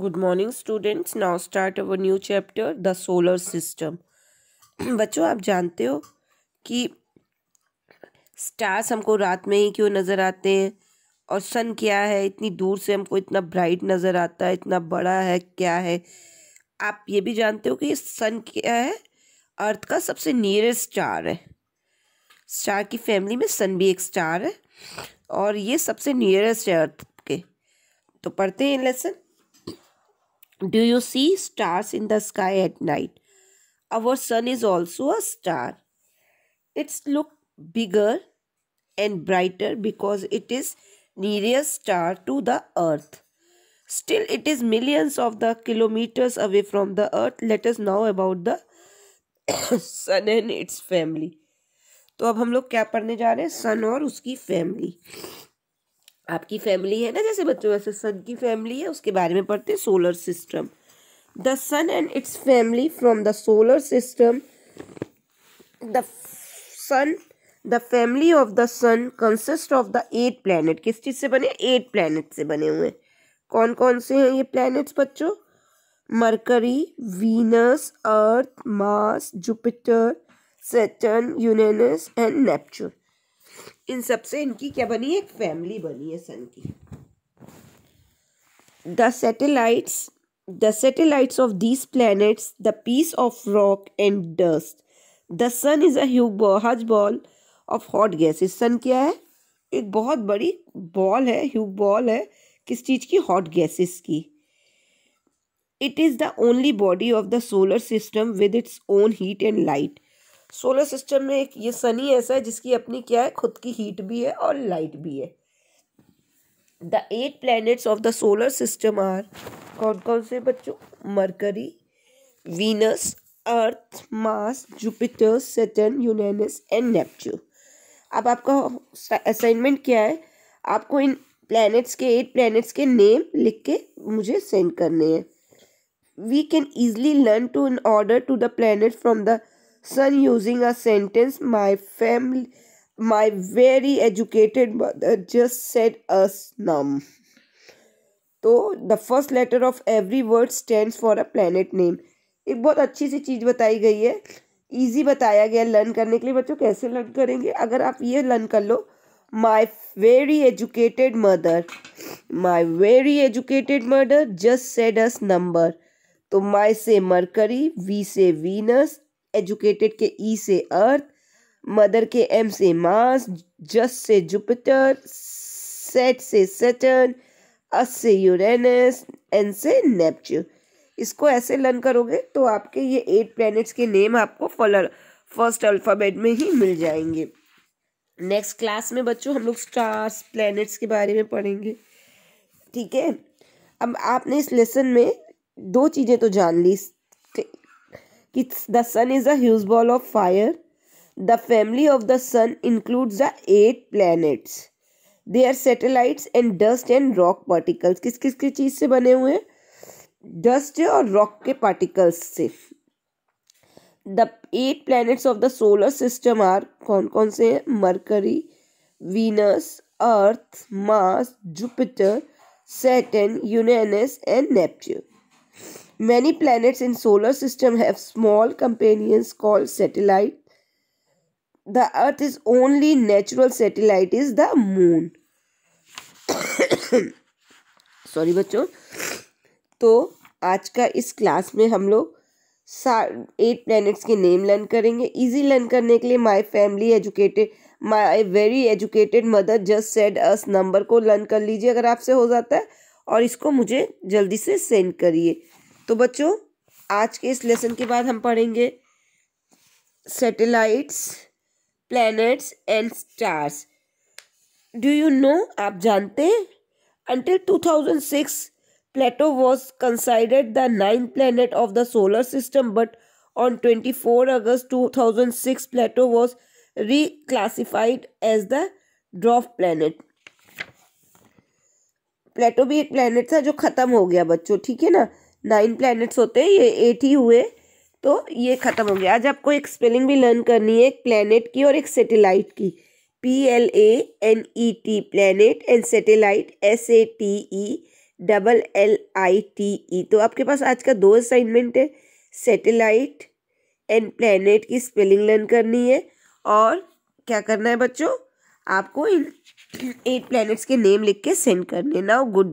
Good morning students now start our new chapter the solar system बच्चों आप जानते हो कि स्टार्स हमको रात में ही क्यों नज़र आते हैं और सन क्या है इतनी दूर से हमको इतना ब्राइट नज़र आता है इतना बड़ा है क्या है आप ये भी जानते हो कि सन क्या है अर्थ का सबसे नियरेस्ट स्टार है स्टार की फैमिली में सन भी एक स्टार है और ये सबसे नियरेस्ट है अर्थ के तो पढ़ते हैं lesson Do you see stars in the sky at night? Our sun is also a star. It's look bigger and brighter because it is nearest star to the earth. Still, it is millions of the kilometers away from the earth. Let us know about the sun and its family. तो अब हम लोग क्या पढ़ने जा रहे हैं सन और उसकी फैमिली आपकी फैमिली है ना जैसे बच्चों वैसे सन की फैमिली है उसके बारे में पढ़ते हैं solar system the sun and its family from the solar system the sun the family of the sun consist of the eight planet किस चीज़ से बने एट प्लैनेट से बने हुए कौन कौन से हैं ये प्लैनेट्स बच्चों Mercury Venus Earth Mars Jupiter Saturn Uranus and Neptune इन सबसे इनकी क्या बनी है एक फैमिली बनी है सन की the satellites the satellites of these planets the piece of rock and dust the sun is a ball of hot hot sun क्या है एक बहुत बड़ी बॉल है ह्यूब बॉल है किस चीज़ की हॉट गैसेस की it is the only body of the solar system with its own heat and light solar system में एक ये सनी ऐसा है जिसकी अपनी क्या है खुद की हीट भी है और लाइट भी है the eight planets of the solar system are कौन कौन से बच्चों Mercury Venus Earth Mars Jupiter Saturn Uranus and Neptune अब आपका असाइनमेंट क्या है आपको इन प्लैनेट्स के एट प्लैनेट्स के नेम लिख के मुझे सेंड करने हैं we can easily learn to in order to the planet from the son using a sentence my family my very educated mother just said us नम तो the first letter of every word stand for a planet name एक बहुत अच्छी सी चीज़ बताई गई है easy बताया गया लर्न करने के लिए बच्चों कैसे लर्न करेंगे अगर आप ये लर्न कर लो my very educated mother my very educated mother just said us number तो माई से मरकरी वी से वीनस एजुकेटेड के ई e से अर्थ मदर के एम से मास जस से जुपिटर सेट से सेटर्न अस से यूरेनस एन से नेपच्यून इसको ऐसे लर्न करोगे तो आपके ये एट प्लैनेट्स के नेम आपको फलर फर्स्ट अल्फ़ाबेट में ही मिल जाएंगे नेक्स्ट क्लास में बच्चों हम लोग स्टार्स प्लैनेट्स के बारे में पढ़ेंगे ठीक है अब आपने इस लेसन में दो चीज़ें तो जान ली कि the sun is a ball of fire the family of the sun includes the eight planets they are satellites and dust and rock particles किस किस की चीज़ से बने हुए हैं डस्ट और रॉक के पार्टिकल्स से the eight planets of the solar system are कौन कौन से हैं Mercury Venus Earth Mars Jupiter Saturn Uranus and Neptune Many planets in solar system have small companions called satellite. The Earth's only natural satellite is the moon. Sorry बच्चों तो आज का इस class में हम लोग एट प्लैनेट्स के name learn करेंगे इजी लर्न करने के लिए my family educated my very educated mother just said us number को लर्न कर लीजिए अगर आपसे हो जाता है और इसको मुझे जल्दी से सेंड करिए तो बच्चों आज के इस लेसन के बाद हम पढ़ेंगे satellites planets and stars do you know आप जानते हैं until six Pluto was considered the nine planet of the solar system but on twenty four two thousand six Pluto was reclassified as the dwarf planet. Pluto भी एक planet था जो ख़त्म हो गया बच्चों ठीक है ना नाइन प्लैनेट्स होते हैं ये एट ही हुए तो ये ख़त्म हो गया आज आपको एक स्पेलिंग भी लर्न करनी है एक प्लैनेट की और एक सेटेलाइट की P L A N E T planet and satellite S A T E double L I T E तो आपके पास आज का दो असाइनमेंट है सेटेलाइट एंड प्लैनेट की स्पेलिंग लर्न करनी है और क्या करना है बच्चों आपको इन एट प्लैनेट्स के नेम लिख के सेंड करने ना गुड